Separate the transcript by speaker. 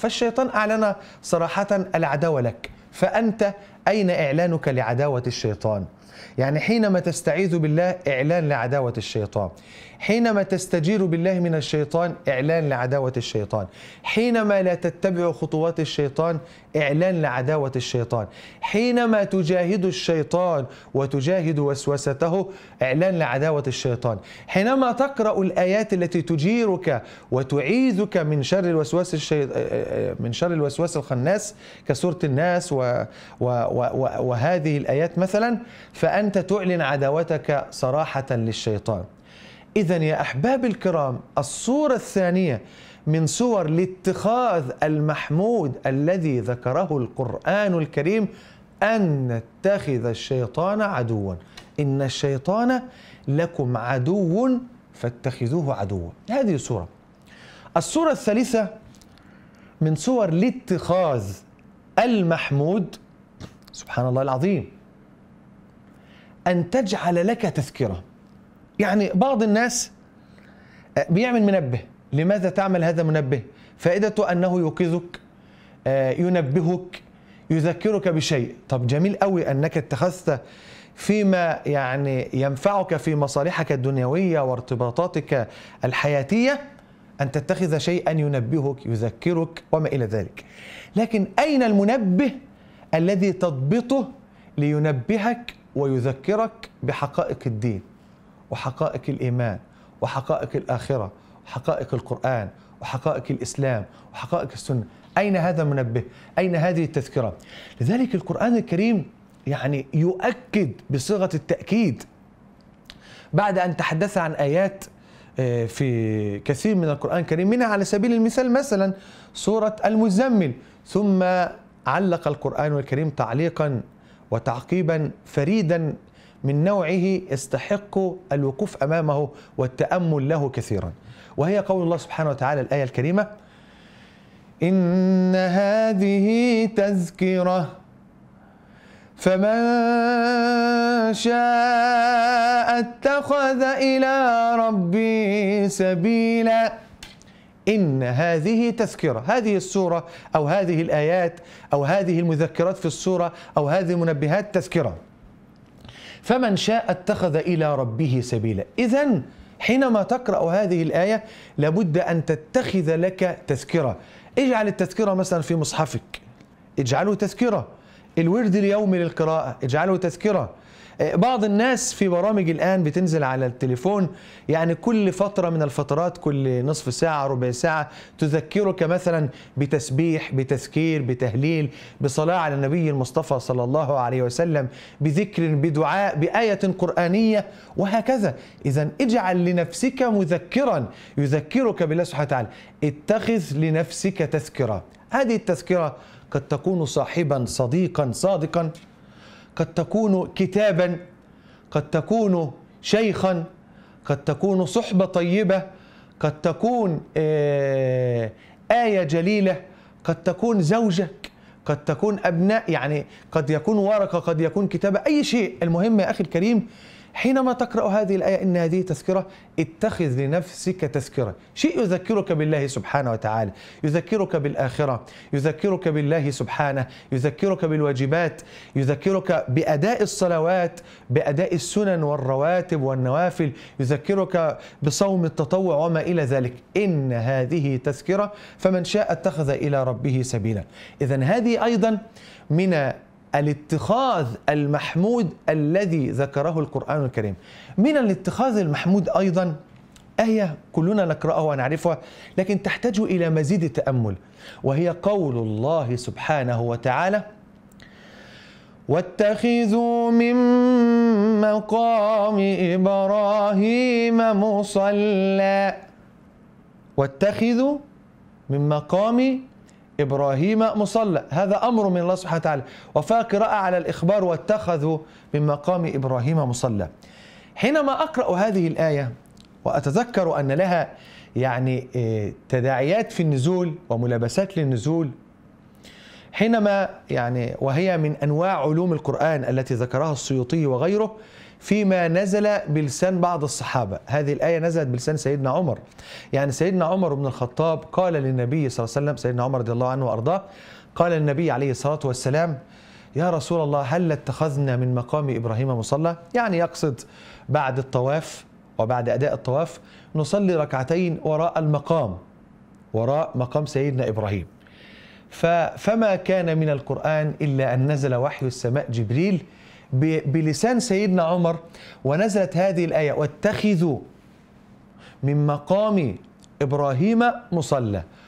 Speaker 1: فالشيطان أعلن صراحة العداوة لك فأنت أين إعلانك لعداوة الشيطان؟ يعني حينما تستعيذ بالله إعلان لعداوة الشيطان حينما تستجير بالله من الشيطان إعلان لعداوة الشيطان حينما لا تتبع خطوات الشيطان إعلان لعداوة الشيطان حينما تجاهد الشيطان وتجاهد وسوسته إعلان لعداوة الشيطان حينما تقرأ الآيات التي تجيرك وتعيذك من شر الوسواس الشي... آه، آه، آه، من شر الوسواس الخناس كسورة الناس و... و... وهذه الآيات مثلا فأنت تعلن عداوتك صراحة للشيطان إذا يا أحباب الكرام الصورة الثانية من صور لاتخاذ المحمود الذي ذكره القرآن الكريم أن نتخذ الشيطان عدوا إن الشيطان لكم عدو فاتخذوه عدوا هذه صورة الصورة الثالثة من صور لاتخاذ المحمود سبحان الله العظيم أن تجعل لك تذكرة يعني بعض الناس آه، بيعمل منبه لماذا تعمل هذا المنبه فائدته أنه يوقظك آه، ينبهك يذكرك بشيء طب جميل قوي أنك اتخذت فيما يعني ينفعك في مصالحك الدنيوية وارتباطاتك الحياتية أن تتخذ شيئا ينبهك يذكرك وما إلى ذلك لكن أين المنبه الذي تضبطه لينبهك ويذكرك بحقائق الدين وحقائق الايمان وحقائق الاخره وحقائق القران وحقائق الاسلام وحقائق السنه اين هذا المنبه اين هذه التذكره لذلك القران الكريم يعني يؤكد بصيغه التاكيد بعد ان تحدث عن ايات آه، في كثير من القرآن الكريم منها على سبيل المثال مثلا سورة المزمل ثم علق القرآن الكريم تعليقا وتعقيبا فريدا من نوعه يستحق الوقوف امامه والتامل له كثيرا وهي قول الله سبحانه وتعالى الايه الكريمه ان هذه تذكره فمن شاء اتخذ الى ربي سبيلا إن هذه تذكرة هذه السورة أو هذه الآيات أو هذه المذكرات في السورة أو هذه المنبهات تذكرة فمن شاء اتخذ إلى ربه سبيلا إذا حينما تقرأ هذه الآية لابد أن تتخذ لك تذكرة اجعل التذكرة مثلا في مصحفك اجعله تذكرة الورد اليومي للقراءة اجعله تذكرة بعض الناس في برامج الآن بتنزل على التليفون يعني كل فترة من الفترات كل نصف ساعة ربع ساعة تذكرك مثلا بتسبيح بتذكير بتهليل بصلاة على النبي المصطفى صلى الله عليه وسلم بذكر بدعاء بآية قرآنية وهكذا إذا اجعل لنفسك مذكرا يذكرك بالله سبحانه وتعالى اتخذ لنفسك تذكرة هذه التذكرة قد تكون صاحبا صديقا صادقا قد تكون كتابا قد تكون شيخا قد تكون صحبه طيبه قد تكون آه، ايه جليله قد تكون زوجك قد تكون ابناء يعني قد يكون ورقه قد يكون كتابه اي شيء المهم يا اخي الكريم حينما تقرأ هذه الآية إن هذه تذكرة اتخذ لنفسك تذكرة شيء يذكرك بالله سبحانه وتعالى يذكرك بالآخرة يذكرك بالله سبحانه يذكرك بالواجبات يذكرك بأداء الصلوات بأداء السنن والرواتب والنوافل يذكرك بصوم التطوع وما إلى ذلك إن هذه تذكرة فمن شاء اتخذ إلى ربه سبيلا إذا هذه أيضا من الاتخاذ المحمود الذي ذكره القرآن الكريم من الاتخاذ المحمود أيضا آية كلنا نقرأها ونعرفها لكن تحتاج إلى مزيد التأمل وهي قول الله سبحانه وتعالى واتخذوا من مقام إبراهيم مصلى واتخذوا من مقام إبراهيم مصلى هذا أمر من الله سبحانه وتعالى وفاق رأى على الإخبار واتخذوا من مقام إبراهيم مصلى حينما أقرأ هذه الآية وأتذكر أن لها يعني آه، تداعيات في النزول وملابسات للنزول حينما يعني وهي من أنواع علوم القرآن التي ذكرها السيوطي وغيره فيما نزل بلسان بعض الصحابة هذه الآية نزلت بلسان سيدنا عمر يعني سيدنا عمر بن الخطاب قال للنبي صلى الله عليه وسلم سيدنا عمر رضي الله عنه وأرضاه قال للنبي عليه الصلاة والسلام يا رسول الله هل اتخذنا من مقام إبراهيم مصلى يعني يقصد بعد الطواف وبعد أداء الطواف نصلي ركعتين وراء المقام وراء مقام سيدنا إبراهيم فما كان من القرآن إلا أن نزل وحي السماء جبريل بلسان سيدنا عمر ونزلت هذه الآية واتخذوا من مقام إبراهيم مصلى